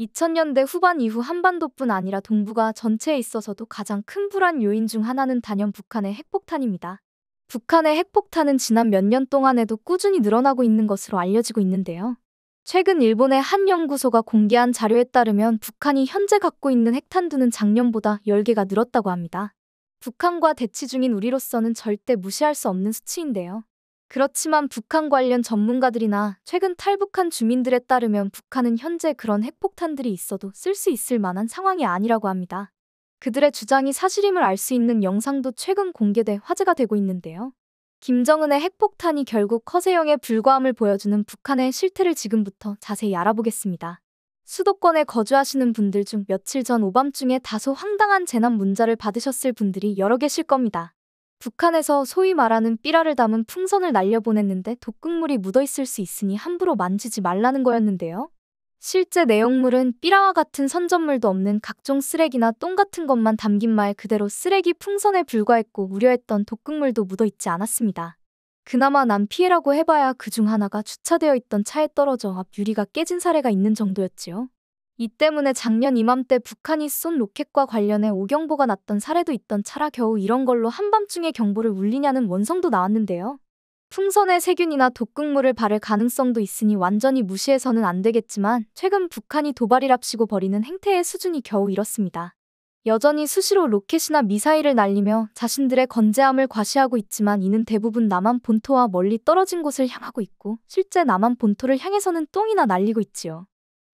2000년대 후반 이후 한반도뿐 아니라 동북아 전체에 있어서도 가장 큰 불안 요인 중 하나는 단연 북한의 핵폭탄입니다. 북한의 핵폭탄은 지난 몇 년 동안에도 꾸준히 늘어나고 있는 것으로 알려지고 있는데요. 최근 일본의 한 연구소가 공개한 자료에 따르면 북한이 현재 갖고 있는 핵탄두는 작년보다 10개가 늘었다고 합니다. 북한과 대치 중인 우리로서는 절대 무시할 수 없는 수치인데요. 그렇지만 북한 관련 전문가들이나 최근 탈북한 주민들에 따르면 북한은 현재 그런 핵폭탄들이 있어도 쓸 수 있을 만한 상황이 아니라고 합니다. 그들의 주장이 사실임을 알 수 있는 영상도 최근 공개돼 화제가 되고 있는데요. 김정은의 핵폭탄이 결국 허세형의 불과함을 보여주는 북한의 실태를 지금부터 자세히 알아보겠습니다. 수도권에 거주하시는 분들 중 며칠 전 오밤중에 다소 황당한 재난 문자를 받으셨을 분들이 여러 계실 겁니다. 북한에서 소위 말하는 삐라를 담은 풍선을 날려보냈는데 독극물이 묻어있을 수 있으니 함부로 만지지 말라는 거였는데요. 실제 내용물은 삐라와 같은 선전물도 없는 각종 쓰레기나 똥 같은 것만 담긴 말 그대로 쓰레기 풍선에 불과했고 우려했던 독극물도 묻어있지 않았습니다. 그나마 난 피해라고 해봐야 그 중 하나가 주차되어 있던 차에 떨어져 앞 유리가 깨진 사례가 있는 정도였지요. 이 때문에 작년 이맘때 북한이 쏜 로켓과 관련해 오경보가 났던 사례도 있던 차라 겨우 이런 걸로 한밤중에 경보를 울리냐는 원성도 나왔는데요. 풍선에 세균이나 독극물을 바를 가능성도 있으니 완전히 무시해서는 안 되겠지만 최근 북한이 도발이랍시고 벌이는 행태의 수준이 겨우 이렇습니다. 여전히 수시로 로켓이나 미사일을 날리며 자신들의 건재함을 과시하고 있지만 이는 대부분 남한 본토와 멀리 떨어진 곳을 향하고 있고 실제 남한 본토를 향해서는 똥이나 날리고 있지요.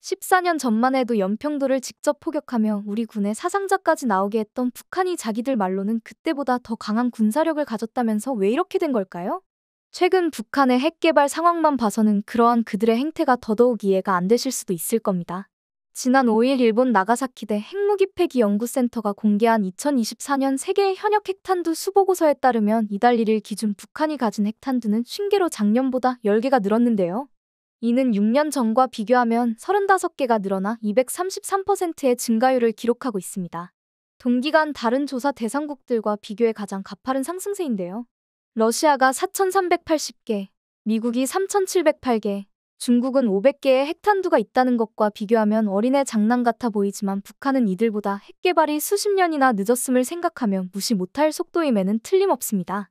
14년 전만 해도 연평도를 직접 포격하며 우리 군의 사상자까지 나오게 했던 북한이 자기들 말로는 그때보다 더 강한 군사력을 가졌다면서 왜 이렇게 된 걸까요? 최근 북한의 핵 개발 상황만 봐서는 그러한 그들의 행태가 더더욱 이해가 안 되실 수도 있을 겁니다. 지난 5일 일본 나가사키대 핵무기 폐기 연구센터가 공개한 2024년 세계 현역 핵탄두 수보고서에 따르면 이달 1일 기준 북한이 가진 핵탄두는 신계로 작년보다 10개가 늘었는데요. 이는 6년 전과 비교하면 35개가 늘어나 233%의 증가율을 기록하고 있습니다. 동기간 다른 조사 대상국들과 비교해 가장 가파른 상승세인데요. 러시아가 4,380개, 미국이 3,708개, 중국은 500개의 핵탄두가 있다는 것과 비교하면 어린애 장난 같아 보이지만 북한은 이들보다 핵 개발이 수십 년이나 늦었음을 생각하면 무시 못할 속도임에는 틀림없습니다.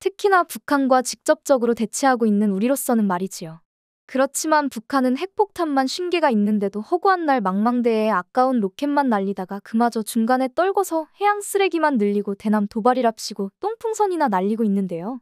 특히나 북한과 직접적으로 대치하고 있는 우리로서는 말이지요. 그렇지만 북한은 핵폭탄만 쉰개가 있는데도 허구한 날 망망대해에 아까운 로켓만 날리다가 그마저 중간에 떨궈서 해양 쓰레기만 늘리고 대남 도발이랍시고 똥풍선이나 날리고 있는데요.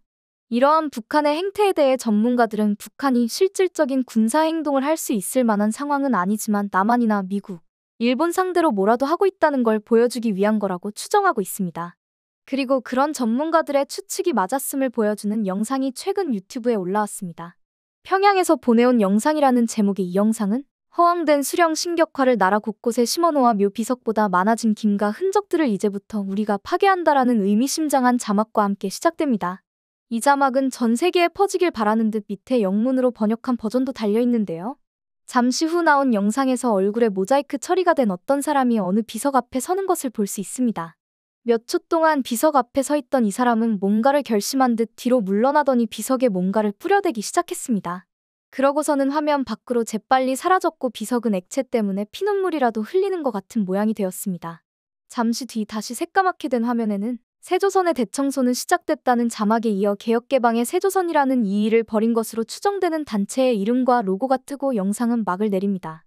이러한 북한의 행태에 대해 전문가들은 북한이 실질적인 군사 행동을 할 수 있을 만한 상황은 아니지만 남한이나 미국, 일본 상대로 뭐라도 하고 있다는 걸 보여주기 위한 거라고 추정하고 있습니다. 그리고 그런 전문가들의 추측이 맞았음을 보여주는 영상이 최근 유튜브에 올라왔습니다. 평양에서 보내온 영상이라는 제목의 이 영상은 허황된 수령 신격화를 나라 곳곳에 심어놓아 묘비석보다 많아진 김과 흔적들을 이제부터 우리가 파괴한다라는 의미심장한 자막과 함께 시작됩니다. 이 자막은 전 세계에 퍼지길 바라는 듯 밑에 영문으로 번역한 버전도 달려있는데요. 잠시 후 나온 영상에서 얼굴에 모자이크 처리가 된 어떤 사람이 어느 비석 앞에 서는 것을 볼 수 있습니다. 몇초 동안 비석 앞에 서 있던 이 사람은 뭔가를 결심한 듯 뒤로 물러나더니 비석에 뭔가를 뿌려대기 시작했습니다. 그러고서는 화면 밖으로 재빨리 사라졌고 비석은 액체 때문에 피눈물이라도 흘리는 것 같은 모양이 되었습니다. 잠시 뒤 다시 새까맣게 된 화면에는 세조선의 대청소는 시작됐다는 자막에 이어 개혁개방의 세조선이라는 이의를 벌인 것으로 추정되는 단체의 이름과 로고가 뜨고 영상은 막을 내립니다.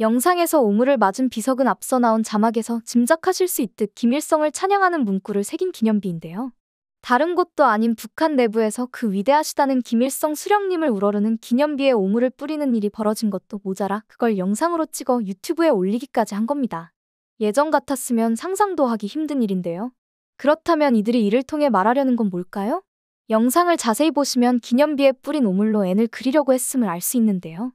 영상에서 오물을 맞은 비석은 앞서 나온 자막에서 짐작하실 수 있듯 김일성을 찬양하는 문구를 새긴 기념비인데요. 다른 곳도 아닌 북한 내부에서 그 위대하시다는 김일성 수령님을 우러르는 기념비에 오물을 뿌리는 일이 벌어진 것도 모자라 그걸 영상으로 찍어 유튜브에 올리기까지 한 겁니다. 예전 같았으면 상상도 하기 힘든 일인데요. 그렇다면 이들이 이를 통해 말하려는 건 뭘까요? 영상을 자세히 보시면 기념비에 뿌린 오물로 N을 그리려고 했음을 알 수 있는데요.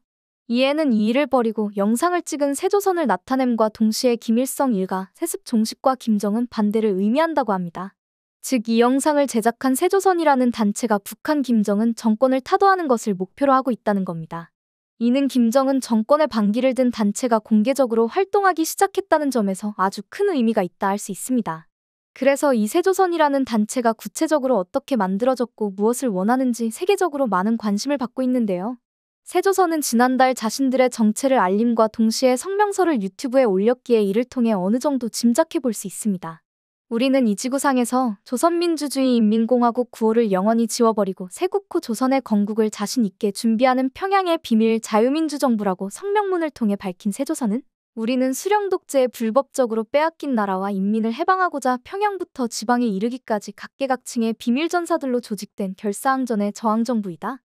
이에는 이 일을 벌이고 영상을 찍은 세조선을 나타냄과 동시에 김일성 일가, 세습 종식과 김정은 반대를 의미한다고 합니다. 즉 이 영상을 제작한 세조선이라는 단체가 북한 김정은 정권을 타도하는 것을 목표로 하고 있다는 겁니다. 이는 김정은 정권의 반기를 든 단체가 공개적으로 활동하기 시작했다는 점에서 아주 큰 의미가 있다 할 수 있습니다. 그래서 이 세조선이라는 단체가 구체적으로 어떻게 만들어졌고 무엇을 원하는지 세계적으로 많은 관심을 받고 있는데요. 세조선은 지난달 자신들의 정체를 알림과 동시에 성명서를 유튜브에 올렸기에 이를 통해 어느 정도 짐작해 볼 수 있습니다. 우리는 이 지구상에서 조선민주주의 인민공화국 구호를 영원히 지워버리고 세국호 조선의 건국을 자신 있게 준비하는 평양의 비밀 자유민주정부라고 성명문을 통해 밝힌 세조선은 우리는 수령 독재에 불법적으로 빼앗긴 나라와 인민을 해방하고자 평양부터 지방에 이르기까지 각계각층의 비밀 전사들로 조직된 결사항전의 저항정부이다.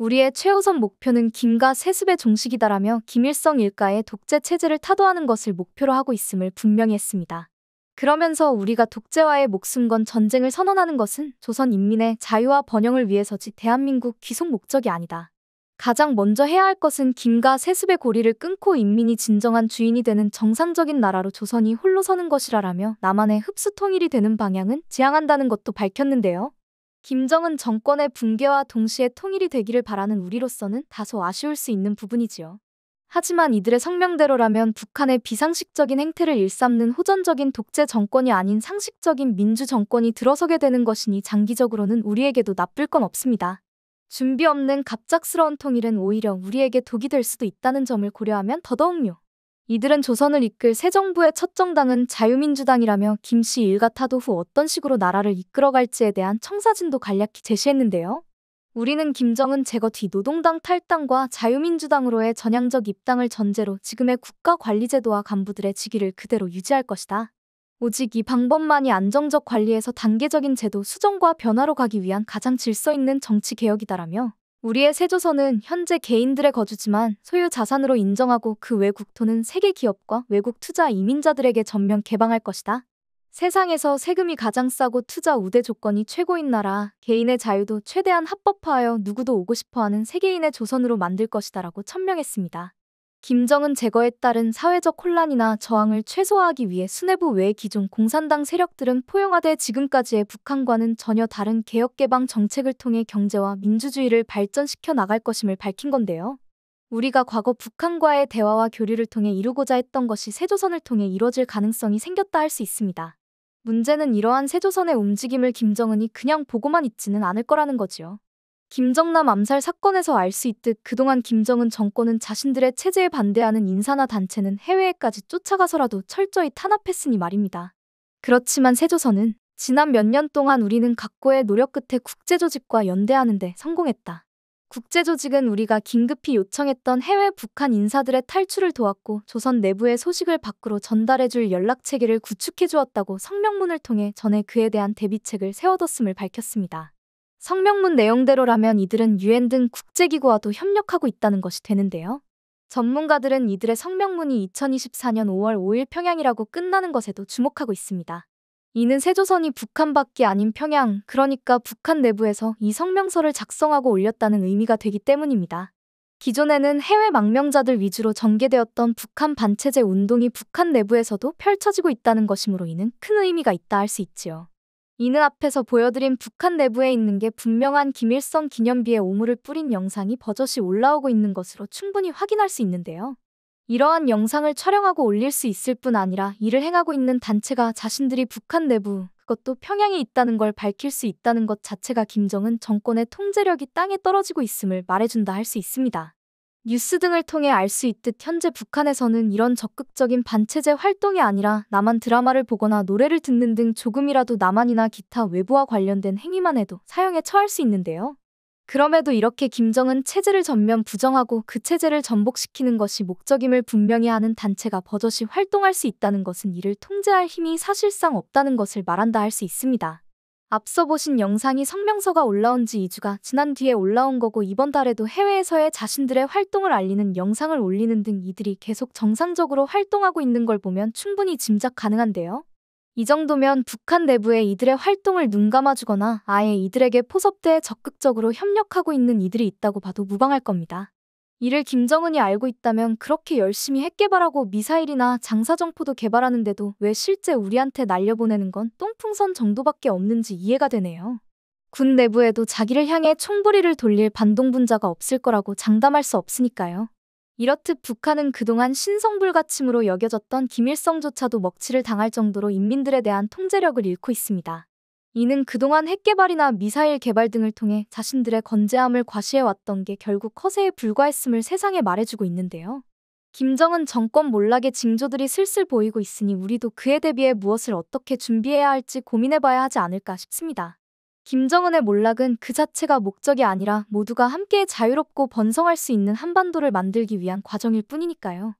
우리의 최우선 목표는 김과 세습의 종식이다라며 김일성 일가의 독재 체제를 타도하는 것을 목표로 하고 있음을 분명히 했습니다. 그러면서 우리가 독재와의 목숨 건 전쟁을 선언하는 것은 조선 인민의 자유와 번영을 위해서지 대한민국 귀속 목적이 아니다. 가장 먼저 해야 할 것은 김과 세습의 고리를 끊고 인민이 진정한 주인이 되는 정상적인 나라로 조선이 홀로 서는 것이라라며 나만의 흡수 통일이 되는 방향은 지향한다는 것도 밝혔는데요. 김정은 정권의 붕괴와 동시에 통일이 되기를 바라는 우리로서는 다소 아쉬울 수 있는 부분이지요. 하지만 이들의 성명대로라면 북한의 비상식적인 행태를 일삼는 호전적인 독재 정권이 아닌 상식적인 민주 정권이 들어서게 되는 것이니 장기적으로는 우리에게도 나쁠 건 없습니다. 준비 없는 갑작스러운 통일은 오히려 우리에게 독이 될 수도 있다는 점을 고려하면 더더욱요. 이들은 조선을 이끌 새 정부의 첫 정당은 자유민주당이라며 김씨 일가 타도 후 어떤 식으로 나라를 이끌어갈지에 대한 청사진도 간략히 제시했는데요. 우리는 김정은 제거 뒤 노동당 탈당과 자유민주당으로의 전향적 입당을 전제로 지금의 국가관리제도와 간부들의 직위를 그대로 유지할 것이다. 오직 이 방법만이 안정적 관리에서 단계적인 제도 수정과 변화로 가기 위한 가장 질서 있는 정치 개혁이다라며 우리의 세조선은 현재 개인들의 거주지만 소유 자산으로 인정하고 그 외국 토는 세계 기업과 외국 투자 이민자들에게 전면 개방할 것이다. 세상에서 세금이 가장 싸고 투자 우대 조건이 최고인 나라, 개인의 자유도 최대한 합법화하여 누구도 오고 싶어하는 세계인의 조선으로 만들 것이다라고 천명했습니다. 김정은 제거에 따른 사회적 혼란이나 저항을 최소화하기 위해 수뇌부 외 기존 공산당 세력들은 포용하되 지금까지의 북한과는 전혀 다른 개혁개방 정책을 통해 경제와 민주주의를 발전시켜 나갈 것임을 밝힌 건데요. 우리가 과거 북한과의 대화와 교류를 통해 이루고자 했던 것이 세조선을 통해 이뤄질 가능성이 생겼다 할 수 있습니다. 문제는 이러한 세조선의 움직임을 김정은이 그냥 보고만 있지는 않을 거라는 거지요. 김정남 암살 사건에서 알 수 있듯 그동안 김정은 정권은 자신들의 체제에 반대하는 인사나 단체는 해외에까지 쫓아가서라도 철저히 탄압했으니 말입니다. 그렇지만 세조선은 지난 몇 년 동안 우리는 각고의 노력 끝에 국제조직과 연대하는데 성공했다. 국제조직은 우리가 긴급히 요청했던 해외 북한 인사들의 탈출을 도왔고 조선 내부의 소식을 밖으로 전달해줄 연락체계를 구축해주었다고 성명문을 통해 전에 그에 대한 대비책을 세워뒀음을 밝혔습니다. 성명문 내용대로라면 이들은 유엔 등 국제기구와도 협력하고 있다는 것이 되는데요. 전문가들은 이들의 성명문이 2024년 5월 5일 평양이라고 끝나는 것에도 주목하고 있습니다. 이는 세조선이 북한밖에 아닌 평양, 그러니까 북한 내부에서 이 성명서를 작성하고 올렸다는 의미가 되기 때문입니다. 기존에는 해외 망명자들 위주로 전개되었던 북한 반체제 운동이 북한 내부에서도 펼쳐지고 있다는 것이므로 이는 큰 의미가 있다 할 수 있지요. 이는 앞에서 보여드린 북한 내부에 있는 게 분명한 김일성 기념비의 오물을 뿌린 영상이 버젓이 올라오고 있는 것으로 충분히 확인할 수 있는데요. 이러한 영상을 촬영하고 올릴 수 있을 뿐 아니라 이를 행하고 있는 단체가 자신들이 북한 내부, 그것도 평양에 있다는 걸 밝힐 수 있다는 것 자체가 김정은 정권의 통제력이 땅에 떨어지고 있음을 말해준다 할 수 있습니다. 뉴스 등을 통해 알 수 있듯 현재 북한에서는 이런 적극적인 반체제 활동이 아니라 남한 드라마를 보거나 노래를 듣는 등 조금이라도 남한이나 기타 외부와 관련된 행위만 해도 사형에 처할 수 있는데요. 그럼에도 이렇게 김정은 체제를 전면 부정하고 그 체제를 전복시키는 것이 목적임을 분명히 하는 단체가 버젓이 활동할 수 있다는 것은 이를 통제할 힘이 사실상 없다는 것을 말한다 할 수 있습니다. 앞서 보신 영상이 성명서가 올라온 지 2주가 지난 뒤에 올라온 거고 이번 달에도 해외에서의 자신들의 활동을 알리는 영상을 올리는 등 이들이 계속 정상적으로 활동하고 있는 걸 보면 충분히 짐작 가능한데요. 이 정도면 북한 내부에 이들의 활동을 눈감아주거나 아예 이들에게 포섭돼 적극적으로 협력하고 있는 이들이 있다고 봐도 무방할 겁니다. 이를 김정은이 알고 있다면 그렇게 열심히 핵 개발하고 미사일이나 장사정포도 개발하는데도 왜 실제 우리한테 날려보내는 건 똥풍선 정도밖에 없는지 이해가 되네요. 군 내부에도 자기를 향해 총부리를 돌릴 반동분자가 없을 거라고 장담할 수 없으니까요. 이렇듯 북한은 그동안 신성불가침으로 여겨졌던 김일성조차도 먹칠을 당할 정도로 인민들에 대한 통제력을 잃고 있습니다. 이는 그동안 핵개발이나 미사일 개발 등을 통해 자신들의 건재함을 과시해왔던 게 결국 허세에 불과했음을 세상에 말해주고 있는데요. 김정은 정권 몰락의 징조들이 슬슬 보이고 있으니 우리도 그에 대비해 무엇을 어떻게 준비해야 할지 고민해봐야 하지 않을까 싶습니다. 김정은의 몰락은 그 자체가 목적이 아니라 모두가 함께 자유롭고 번성할 수 있는 한반도를 만들기 위한 과정일 뿐이니까요.